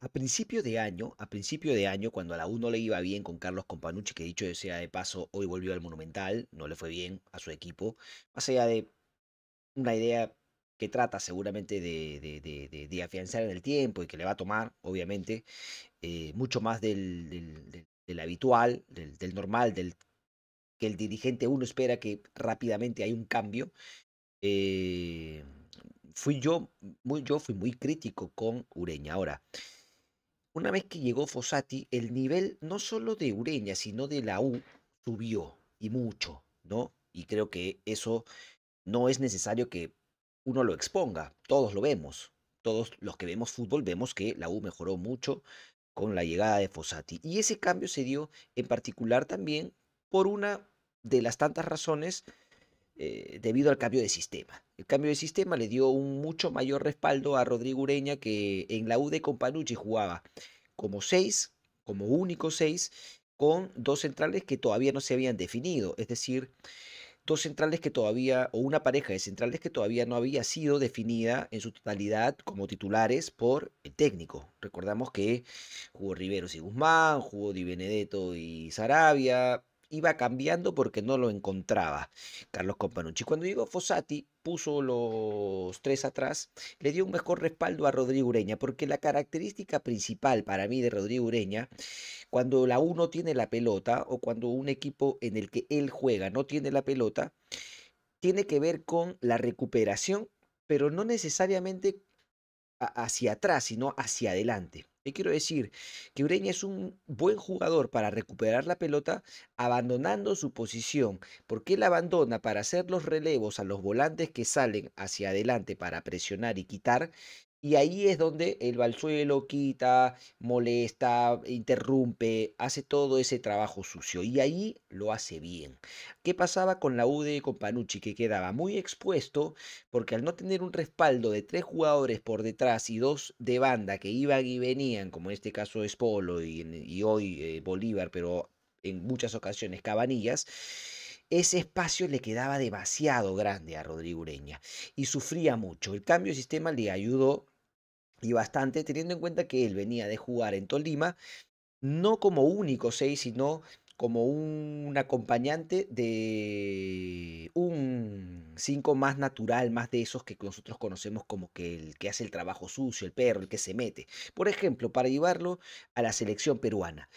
A principio de año, a principio de año, cuando a la U no le iba bien con Carlos Companucci, que dicho sea de paso, hoy volvió al Monumental, no le fue bien a su equipo, más allá de una idea que trata seguramente de, afianzar en el tiempo y que le va a tomar, obviamente, eh, mucho más del, habitual, del, normal, del que el dirigente uno espera que rápidamente hay un cambio. Eh, fui yo, muy, yo fui muy crítico con Ureña. Ahora, una vez que llegó Fossati, el nivel no solo de Ureña, sino de la U subió y mucho, ¿no? Y creo que eso no es necesario que uno lo exponga, todos lo vemos, todos los que vemos fútbol vemos que la U mejoró mucho con la llegada de Fossati. Y ese cambio se dio en particular también por una de las tantas razones eh, debido al cambio de sistema. El cambio de sistema le dio un mucho mayor respaldo a Rodrigo Ureña que en la UD con Panucci jugaba como 6, como único 6, con dos centrales que todavía no se habían definido, es decir, dos centrales que todavía, o una pareja de centrales que todavía no había sido definida en su totalidad como titulares por el técnico. Recordamos que jugó Riveros y Guzmán, jugó Di Benedetto y Sarabia, iba cambiando porque no lo encontraba Carlos Companucci. Cuando llegó Fossati, puso los tres atrás, le dio un mejor respaldo a Rodrigo Ureña, porque la característica principal para mí de Rodrigo Ureña, cuando la uno tiene la pelota o cuando un equipo en el que él juega no tiene la pelota, tiene que ver con la recuperación, pero no necesariamente hacia atrás, sino hacia adelante quiero decir? Que Ureña es un buen jugador para recuperar la pelota abandonando su posición. porque la abandona para hacer los relevos a los volantes que salen hacia adelante para presionar y quitar? Y ahí es donde el balzuelo quita, molesta, interrumpe, hace todo ese trabajo sucio. Y ahí lo hace bien. ¿Qué pasaba con la UD con Panucci? Que quedaba muy expuesto porque al no tener un respaldo de tres jugadores por detrás y dos de banda que iban y venían, como en este caso es Polo y, hoy eh, Bolívar, pero en muchas ocasiones Cabanillas ese espacio le quedaba demasiado grande a Rodrigo Ureña y sufría mucho. El cambio de sistema le ayudó y bastante, teniendo en cuenta que él venía de jugar en Tolima, no como único 6, sino como un acompañante de un 5 más natural, más de esos que nosotros conocemos como que el que hace el trabajo sucio, el perro, el que se mete. Por ejemplo, para llevarlo a la selección peruana.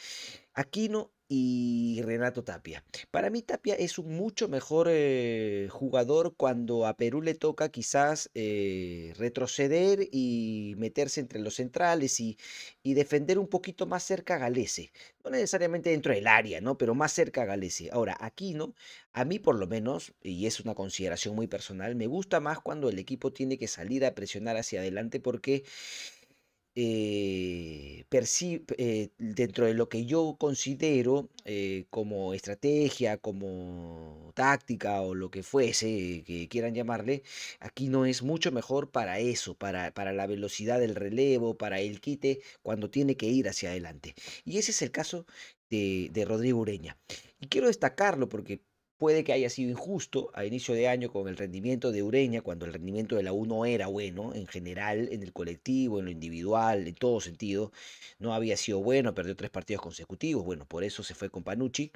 Aquino y Renato Tapia. Para mí Tapia es un mucho mejor eh, jugador cuando a Perú le toca quizás eh, retroceder y meterse entre los centrales y, defender un poquito más cerca a Galese. No necesariamente dentro del área, ¿no? Pero más cerca a Galese. Ahora, aquí, ¿no? A mí por lo menos, y es una consideración muy personal, me gusta más cuando el equipo tiene que salir a presionar hacia adelante porque eh, eh, dentro de lo que yo considero eh, como estrategia, como táctica o lo que fuese que quieran llamarle, aquí no es mucho mejor para eso, para, la velocidad del relevo, para el quite cuando tiene que ir hacia adelante. Y ese es el caso de, de Rodrigo Ureña. Y quiero destacarlo porque Puede que haya sido injusto a inicio de año con el rendimiento de Ureña, cuando el rendimiento de la U no era bueno, en general, en el colectivo, en lo individual, en todo sentido. No había sido bueno, perdió tres partidos consecutivos, bueno, por eso se fue con Panucci.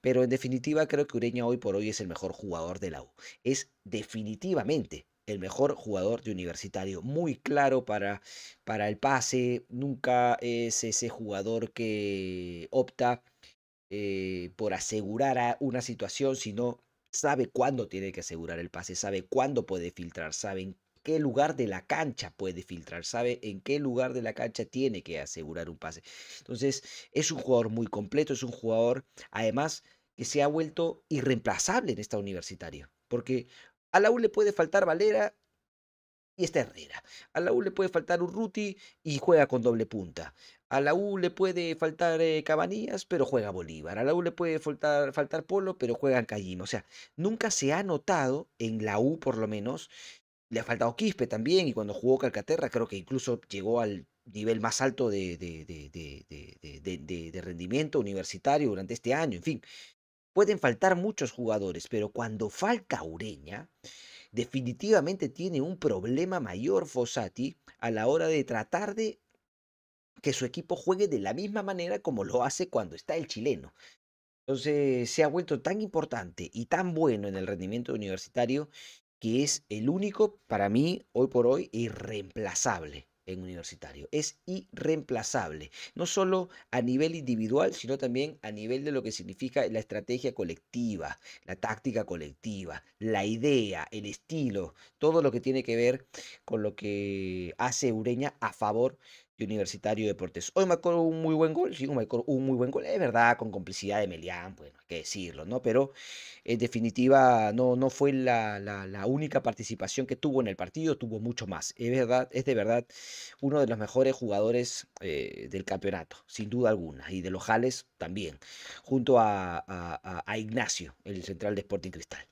Pero en definitiva, creo que Ureña hoy por hoy es el mejor jugador de la U. Es definitivamente el mejor jugador de universitario. Muy claro para, para el pase, nunca es ese jugador que opta eh, por asegurar una situación, sino sabe cuándo tiene que asegurar el pase, sabe cuándo puede filtrar, sabe en qué lugar de la cancha puede filtrar, sabe en qué lugar de la cancha tiene que asegurar un pase. Entonces, es un jugador muy completo, es un jugador, además, que se ha vuelto irreemplazable en esta universitaria, porque a la U le puede faltar Valera, y está Herrera. A la U le puede faltar Urruti y juega con doble punta. A la U le puede faltar eh, Cabanillas, pero juega Bolívar. A la U le puede faltar, faltar Polo, pero juega Callino. O sea, nunca se ha notado, en la U por lo menos, le ha faltado Quispe también. Y cuando jugó Calcaterra, creo que incluso llegó al nivel más alto de, de, de rendimiento universitario durante este año. En fin, pueden faltar muchos jugadores, pero cuando falta Ureña definitivamente tiene un problema mayor Fossati a la hora de tratar de que su equipo juegue de la misma manera como lo hace cuando está el chileno. Entonces se ha vuelto tan importante y tan bueno en el rendimiento universitario que es el único para mí hoy por hoy irreemplazable en universitario. Es irreemplazable, no solo a nivel individual, sino también a nivel de lo que significa la estrategia colectiva, la táctica colectiva, la idea, el estilo, todo lo que tiene que ver con lo que hace Ureña a favor Universitario de Deportes. Hoy acuerdo un muy buen gol, sí, un muy buen gol, es verdad, con complicidad de Melián, bueno, hay que decirlo, ¿no? Pero en definitiva no, no fue la, única participación que tuvo en el partido, tuvo mucho más. Es verdad, es de verdad uno de los mejores jugadores eh, del campeonato, sin duda alguna, y de los Jales también, junto a, a Ignacio, el central de Sporting Cristal.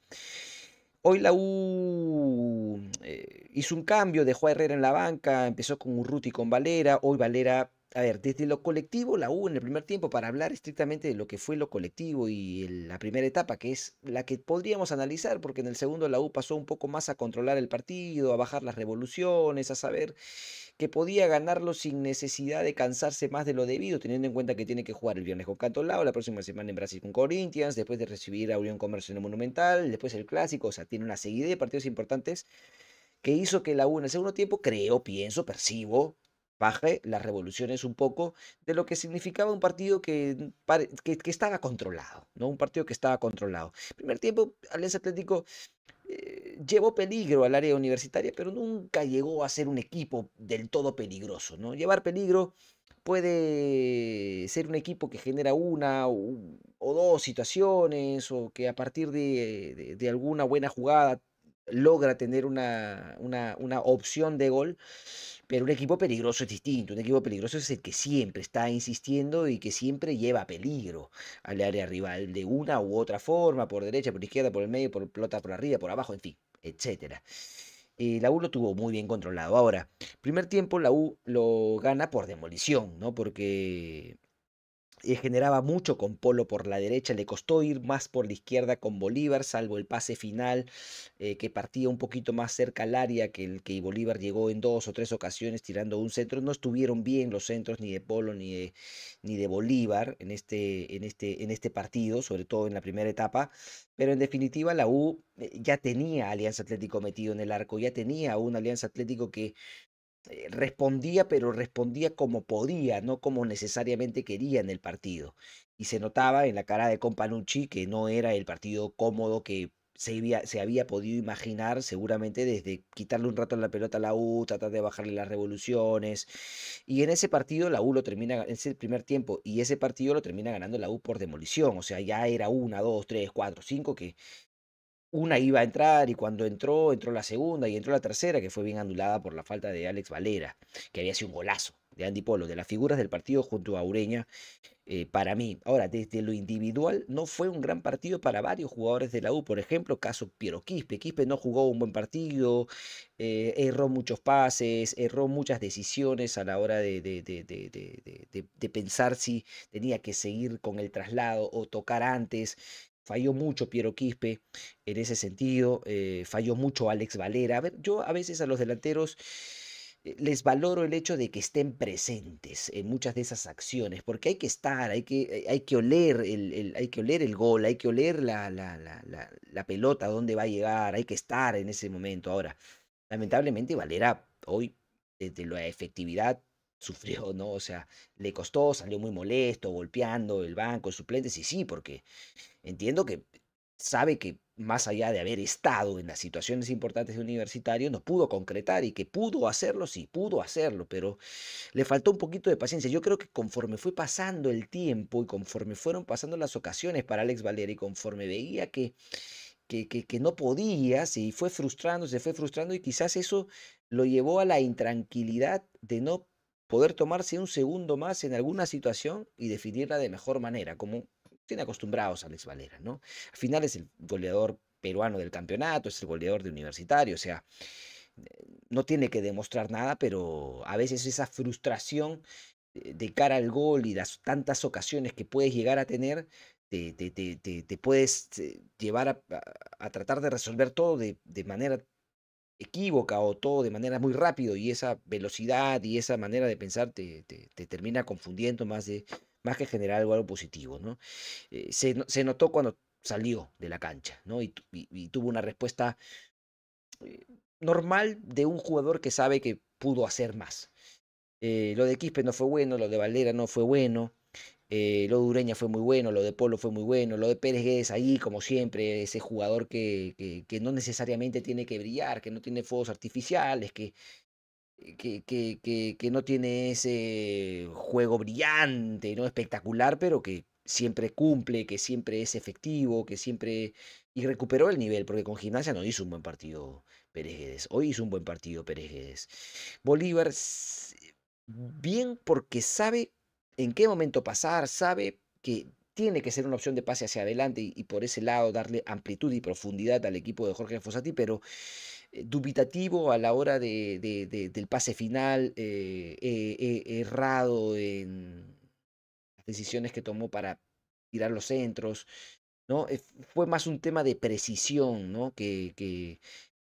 Hoy la U eh, hizo un cambio, dejó a Herrera en la banca, empezó con Urruti y con Valera. Hoy Valera, a ver, desde lo colectivo, la U en el primer tiempo, para hablar estrictamente de lo que fue lo colectivo y la primera etapa, que es la que podríamos analizar, porque en el segundo la U pasó un poco más a controlar el partido, a bajar las revoluciones, a saber que podía ganarlo sin necesidad de cansarse más de lo debido, teniendo en cuenta que tiene que jugar el viernes con Cantolao, la próxima semana en Brasil con Corinthians, después de recibir a Unión Comercio en el Monumental, después el Clásico, o sea, tiene una seguida de partidos importantes que hizo que la U en el segundo tiempo, creo, pienso, percibo, baje las revoluciones un poco de lo que significaba un partido que, que, estaba controlado, ¿no? Un partido que estaba controlado. Primer tiempo, Alianza Atlético eh, llevó peligro al área universitaria, pero nunca llegó a ser un equipo del todo peligroso. ¿no? Llevar peligro puede ser un equipo que genera una o, dos situaciones o que a partir de, de alguna buena jugada logra tener una, opción de gol, pero un equipo peligroso es distinto, un equipo peligroso es el que siempre está insistiendo y que siempre lleva peligro al área rival, de una u otra forma, por derecha, por izquierda, por el medio, por pelota por arriba, por abajo, en fin, etcétera. Eh, la U lo tuvo muy bien controlado. Ahora, primer tiempo la U lo gana por demolición, ¿no? Porque generaba mucho con Polo por la derecha, le costó ir más por la izquierda con Bolívar, salvo el pase final eh, que partía un poquito más cerca al área que el que Bolívar llegó en dos o tres ocasiones tirando un centro. No estuvieron bien los centros ni de Polo ni de, ni de Bolívar en este, en, este, en este partido, sobre todo en la primera etapa, pero en definitiva la U eh, ya tenía Alianza Atlético metido en el arco, ya tenía un Alianza Atlético que eh, respondía, pero respondía como podía, no como necesariamente quería en el partido. Y se notaba en la cara de Companucci que no era el partido cómodo que se había, se había podido imaginar seguramente desde quitarle un rato la pelota a la U, tratar de bajarle las revoluciones. Y en ese partido la U lo termina, en ese primer tiempo, y ese partido lo termina ganando la U por demolición. O sea, ya era una, dos, tres, cuatro, cinco que una iba a entrar y cuando entró, entró la segunda y entró la tercera, que fue bien anulada por la falta de Alex Valera, que había sido un golazo de Andy Polo, de las figuras del partido junto a Ureña, eh, para mí. Ahora, desde lo individual, no fue un gran partido para varios jugadores de la U. Por ejemplo, caso Piero Quispe. Quispe no jugó un buen partido, eh, erró muchos pases, erró muchas decisiones a la hora de, de, de pensar si tenía que seguir con el traslado o tocar antes. Falló mucho Piero Quispe en ese sentido, eh, falló mucho Alex Valera. A ver, yo a veces a los delanteros eh, les valoro el hecho de que estén presentes en muchas de esas acciones, porque hay que estar, hay que, eh, hay que, oler, el, hay que oler el gol, hay que oler la, la, la pelota, dónde va a llegar, hay que estar en ese momento. Ahora, lamentablemente Valera hoy, desde la efectividad, sufrió, ¿no? O sea, le costó, salió muy molesto, golpeando el banco, el suplente, sí, sí, porque entiendo que sabe que más allá de haber estado en las situaciones importantes de universitario, no pudo concretar y que pudo hacerlo, sí, pudo hacerlo, pero le faltó un poquito de paciencia. Yo creo que conforme fue pasando el tiempo y conforme fueron pasando las ocasiones para Alex Valera y conforme veía que, que, que no podía, se fue frustrando, se fue frustrando y quizás eso lo llevó a la intranquilidad de no poder tomarse un segundo más en alguna situación y definirla de mejor manera, como tiene acostumbrados Alex Valera, ¿no? Al final es el goleador peruano del campeonato, es el goleador de universitario, o sea, no tiene que demostrar nada, pero a veces esa frustración eh, de cara al gol y las tantas ocasiones que puedes llegar a tener, te, puedes eh, llevar a, tratar de resolver todo de manera equívoca o todo de manera muy rápido y esa velocidad y esa manera de pensar te, te, termina confundiendo más, de, más que generar algo, positivo. ¿no? Eh, se, se, notó cuando salió de la cancha ¿no? y, tuvo una respuesta eh, normal de un jugador que sabe que pudo hacer más. Eh, lo de Quispe no fue bueno, lo de Valera no fue bueno. Eh, lo de Ureña fue muy bueno, lo de Polo fue muy bueno, lo de Pérez Guedes ahí, como siempre, ese jugador que, no necesariamente tiene que brillar, que no tiene fuegos artificiales, que, que, que, no tiene ese juego brillante, ¿no? Espectacular, pero que siempre cumple, que siempre es efectivo, que siempre... Y recuperó el nivel, porque con gimnasia no hizo un buen partido Pérez Guedes. Hoy hizo un buen partido Pérez Guedes. Bolívar, bien porque sabe en qué momento pasar, sabe que tiene que ser una opción de pase hacia adelante y, por ese lado darle amplitud y profundidad al equipo de Jorge Fossati, pero eh, dubitativo a la hora del pase final, eh, eh, errado en las decisiones que tomó para tirar los centros, ¿no? fue más un tema de precisión, ¿no? que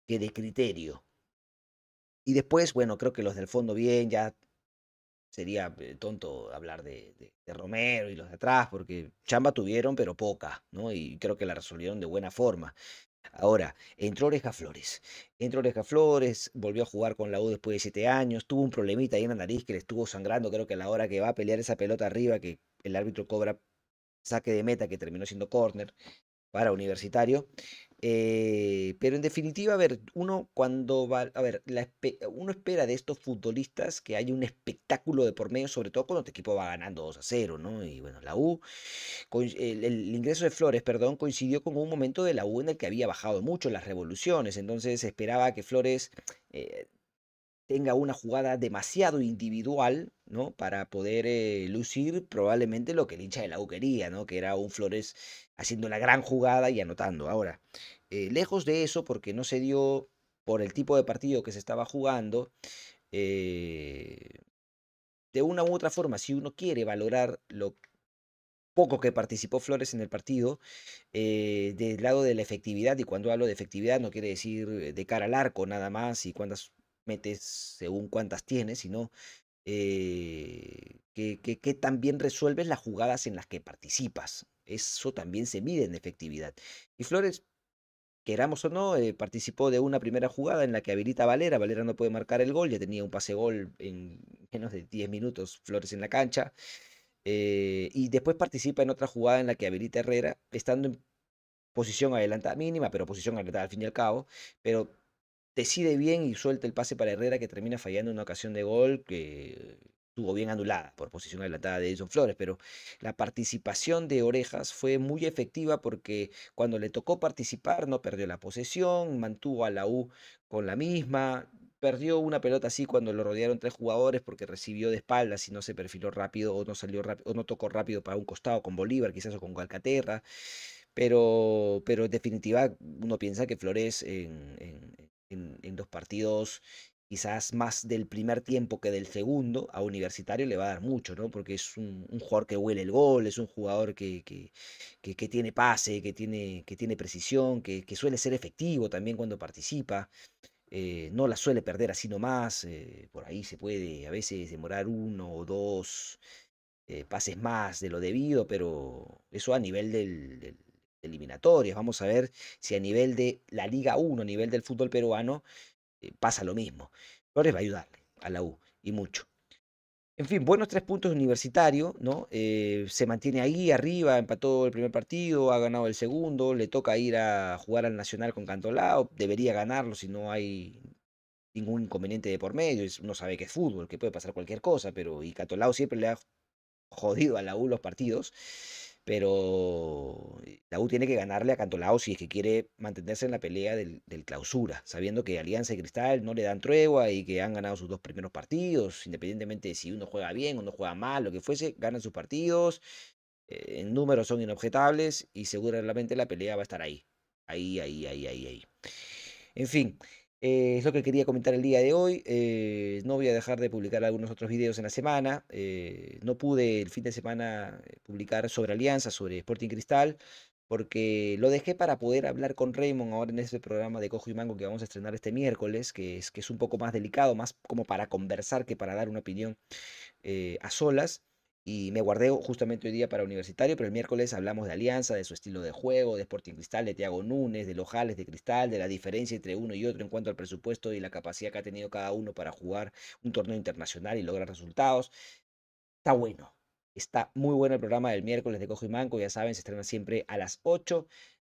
de criterio. Y después, bueno, creo que los del fondo bien, ya sería eh, tonto hablar de, Romero y los de atrás, porque chamba tuvieron, pero poca, ¿no? Y creo que la resolvieron de buena forma. Ahora, entró Oreja Flores. Entró Oreja Flores, volvió a jugar con la U después de siete años, tuvo un problemita ahí en la nariz que le estuvo sangrando, creo que a la hora que va a pelear esa pelota arriba, que el árbitro cobra saque de meta que terminó siendo córner para Universitario, eh, pero en definitiva, a ver, uno cuando va, a ver, uno espera de estos futbolistas que haya un espectáculo de por medio, sobre todo cuando tu equipo va ganando 2 a 0, ¿no? Y bueno, la U, el, ingreso de Flores, perdón, coincidió con un momento de la U en el que había bajado mucho las revoluciones, entonces esperaba que Flores... Eh, tenga una jugada demasiado individual, ¿no? Para poder eh, lucir probablemente lo que el hincha de la U quería, ¿no? Que era un Flores haciendo la gran jugada y anotando. Ahora, eh, lejos de eso, porque no se dio por el tipo de partido que se estaba jugando, eh, de una u otra forma, si uno quiere valorar lo poco que participó Flores en el partido, eh, del lado de la efectividad, y cuando hablo de efectividad no quiere decir de cara al arco nada más y cuántas metes según cuántas tienes, sino que, también resuelves las jugadas en las que participas, eso también se mide en efectividad. Y Flores, queramos o no, eh, participó de una primera jugada en la que habilita a Valera. Valera no puede marcar el gol, ya tenía un pase gol en menos de 10 minutos Flores en la cancha. Eh, y después participa en otra jugada en la que habilita a Herrera, estando en posición adelantada mínima, pero posición adelantada al fin y al cabo. Pero decide bien y suelta el pase para Herrera que termina fallando una ocasión de gol que estuvo bien anulada por posición adelantada de Edison Flores, pero la participación de Orejas fue muy efectiva porque cuando le tocó participar no perdió la posesión, mantuvo a la U con la misma, perdió una pelota así cuando lo rodearon tres jugadores porque recibió de espaldas y no se perfiló rápido o no salió rápido o no tocó rápido para un costado con Bolívar quizás o con Calcaterra, pero, pero en definitiva uno piensa que Flores en, en en, en, dos partidos quizás más del primer tiempo que del segundo, a Universitario le va a dar mucho, ¿no? Porque es un, jugador que huele el gol, es un jugador que, que, tiene pase, que tiene, que tiene precisión, que, suele ser efectivo también cuando participa. Eh, no la suele perder así nomás, eh, por ahí se puede a veces demorar uno o dos eh, pases más de lo debido, pero eso a nivel del, eliminatorias. Vamos a ver si a nivel de la Liga 1, a nivel del fútbol peruano, eh, pasa lo mismo. Flores va a ayudarle a la U y mucho. En fin, buenos tres puntos universitario, ¿no? Eh, se mantiene ahí arriba, empató el primer partido, ha ganado el segundo, le toca ir a jugar al Nacional con Cantolao, debería ganarlo si no hay ningún inconveniente de por medio, uno sabe que es fútbol, que puede pasar cualquier cosa, pero y Cantolao siempre le ha jodido a la U los partidos pero la U tiene que ganarle a Cantolao si es que quiere mantenerse en la pelea del, clausura, sabiendo que Alianza y Cristal no le dan tregua y que han ganado sus dos primeros partidos, independientemente de si uno juega bien o no juega mal, lo que fuese, ganan sus partidos, en eh, números son inobjetables y seguramente la pelea va a estar ahí, ahí, ahí, ahí, ahí, ahí. En fin, eh, es lo que quería comentar el día de hoy. Eh, no voy a dejar de publicar algunos otros videos en la semana. Eh, no pude el fin de semana publicar sobre Alianza, sobre Sporting Cristal, porque lo dejé para poder hablar con Raymond ahora en ese programa de Cojo y Mango que vamos a estrenar este miércoles, que es, que es un poco más delicado, más como para conversar que para dar una opinión a solas y me guardé justamente hoy día para Universitario, pero el miércoles hablamos de Alianza, de su estilo de juego, de Sporting Cristal, de Thiago Núñez, de Lojales de Cristal, de la diferencia entre uno y otro en cuanto al presupuesto y la capacidad que ha tenido cada uno para jugar un torneo internacional y lograr resultados. Está bueno. Está muy bueno el programa del miércoles de Cojo y Manco, ya saben, se estrena siempre a las 8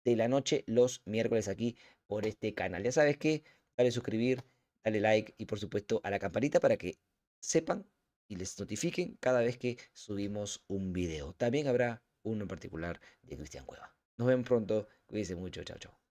de la noche los miércoles aquí por este canal. Ya sabes que dale suscribir, dale like y por supuesto a la campanita para que sepan y les notifiquen cada vez que subimos un video. También habrá uno en particular de Cristian Cueva. Nos vemos pronto, cuídense mucho, chao, chao.